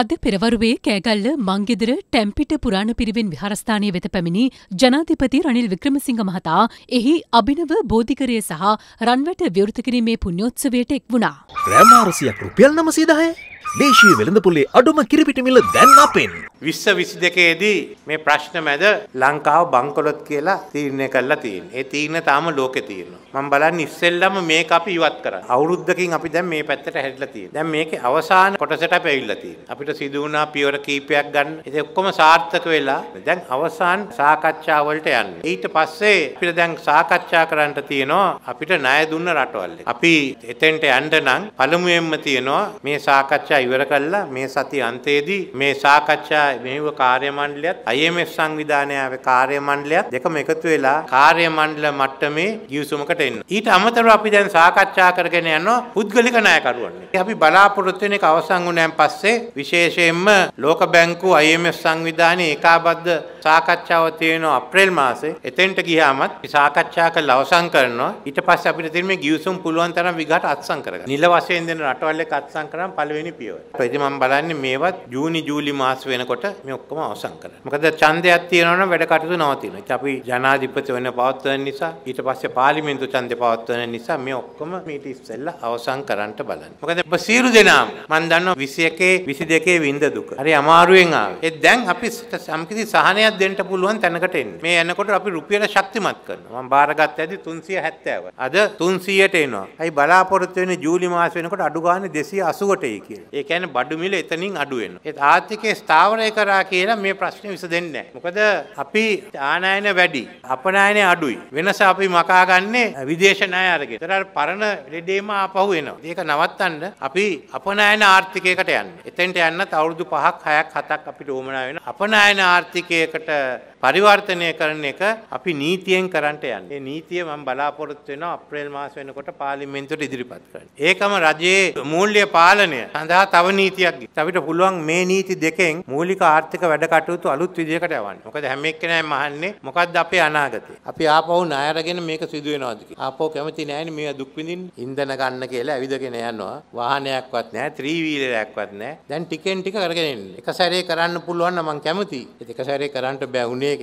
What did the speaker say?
අද පෙරවරුවේ කෑගල්ල මංගෙදර ටැම්පිට පුරාණ පිරිවෙන් විහාරස්ථානය වෙත පැමිණි ජනාධිපති රනිල් වික්‍රමසිංහ මහතා එහි අභිනව බෝධිකරය සහ රන්වැට විවෘත කිරීමේ පුණ්‍යෝත්සවයට එක් වුණා. රෑමාරසියක් රුපියල් නමසීදාය දේශී වෙළඳපුලේ අඩුම කිරිපිටිමිල දැන් අපෙන්. විශ්ව විසි දෙකේදී මේ ප්‍රශ්න මැද ලංකාව බංකොලොත් කියලා තීරණය කරලා තියෙන. ඒ තීරණ තාම ලෝකෙ තියෙනවා. මම බලන්න ඉස්සෙල්ලම මේක අපි ඉවත් කරන්න. අවුරුද්දකින් අපි දැන් මේ පැත්තට හැරිලා තියෙනවා. දැන් මේකේ අවසාන කොටසට අපි ඇවිල්ලා තියෙනවා. අපිට සිදු වුණා පියවර කීපයක් ගන්න. ඒක ඔක්කොම සාර්ථක වෙලා දැන් අවසාන සාකච්ඡා වලට යන්නේ. ඊට පස්සේ අපිට දැන් සාකච්ඡා කරන්න තියෙනවා අපිට ණය දුන්න රටවල් එක. අපි එතෙන්ට යන්න නම් පළමුවෙන්ම තියෙනවා මේ සාකච්ඡා ඉවර කළා මේ සති අන්තයේදී මේ සාකච්ඡා මෙහෙව කාර්ය මණ්ඩලයත් IMF සංවිධානයේ කාර්ය මණ්ඩලයත් දෙකම එකතු වෙලා කාර්ය මණ්ඩල මට්ටමේ ගිවිසුමකට එන්න. ඊට අමතරව අපි දැන් සාකච්ඡා කරගෙන යනවා පුද්ගලික ණයකරුවන්. අපි බලාපොරොත්තු වෙන එක අවසන් වුණාන් පස්සේ විශේෂයෙන්ම ලෝක බැංකුව IMF සංවිධානයේ ඒකාබද්ධ සාකච්ඡාව තියෙනවා අප්‍රේල් මාසේ. එතෙන්ට ගියාමත් සාකච්ඡා කරලා අවසන් කරනවා. ඊට පස්සේ අපිට තියෙන මේ ගිවිසුම් පුළුවන් තරම් විගහට අත්සන් කරගන්න. නිල වශයෙන් දෙන රටවල් එක අත්සන් කරාම පළවෙනි පියවර. ප්‍රති මම බලන්නේ මේවත් ජූනි ජූලි මාස වෙනකොට මේ ඔක්කොම අවසන් කරන්න. මොකද ඡන්දයක් තියෙනවනම් වැඩ කටයුතු නවතිනවා. ඉතින් අපි ජනාධිපති වෙන පවත්වන නිසා ඊට පස්සේ පාර්ලිමේන්තු ඡන්දේ පවත්වන නිසා මේ ඔක්කොම මීට ඉස්සෙල්ලා අවසන් කරන්න බලන්න. මොකද ඔබ සියලු දෙනාම මම දන්නවා 21 22 වින්ද දුක. හරි අමාරුවෙන් ආවේ. ඒ දැන් අපි සම්කිසි සහනයක් ගාණක් දෙන්න පුළුවන් තැනකට එන්නේ. මේ යනකොට අපි රුපියල ශක්තිමත් කරනවා. මම බාරගත්ත ඇදි 370. අද 300ට එනවා. අයි බලාපොරොත්තු වෙන්නේ ජූලි මාස වෙනකොට අඩු ගානේ 280ට එයි කියලා. ඒ කියන්නේ බඩු මිල එතනින් අඩු වෙනවා. ඒත් ආර්ථිකය ස්ථාවරය කරා කියලා මේ ප්‍රශ්නේ විසඳෙන්නේ නැහැ. මොකද අපි ආනයන වැඩි, අපනයන අඩුයි. වෙනස අපි මකාගන්නේ විදේශ ණය අරගෙන. ඒතර පරණ ලෙඩේම ආපහු එනවා. ඒක නවත්තන්න අපි අපනයන ආර්ථිකයකට යන්නේ. එතෙන්ට යන්නත් අවුරුදු 5ක් 6ක් 7ක් අපිට ඕමනා වෙන අපනයන ආර්ථිකයකට கேட்ட පරිවර්තනය කරන එක අපි නීතියෙන් කරන්නට යන්නේ. ඒ නීතිය මම බලාපොරොත්තු වෙනවා අප්‍රේල් මාස වෙනකොට පාර්ලිමේන්තුවට ඉදිරිපත් කරන්න. ඒකම රජයේ මූල්‍ය පාලනය සඳහා තව නීතියක් ගිහින් අපිට පුළුවන් මේ නීති දෙකෙන් මූලික ආර්ථික වැඩ කටයුතු අලුත් විදිහකට යවන්න. මොකද හැම එක්කෙනාම අහන්නේ මොකද්ද අපේ අනාගතය? අපි ආපහු ණය අරගෙන මේක සිදු වෙනවද කියලා. ආපහු කැමති නැහැනේ මේ දුක් විඳින්න. ඉන්ධන ගන්න කියලා ඇවිදගෙන යනවා. වාහනයක්වත් නැහැ, ත්‍රිවීලරයක්වත් නැහැ. දැන් ටිකෙන් ටික කරගෙන එන්න. එක සැරේ කරන්න පුළුවන් නම් මම කැමතියි. ඒක සැරේ කරන්න බෑ උනේ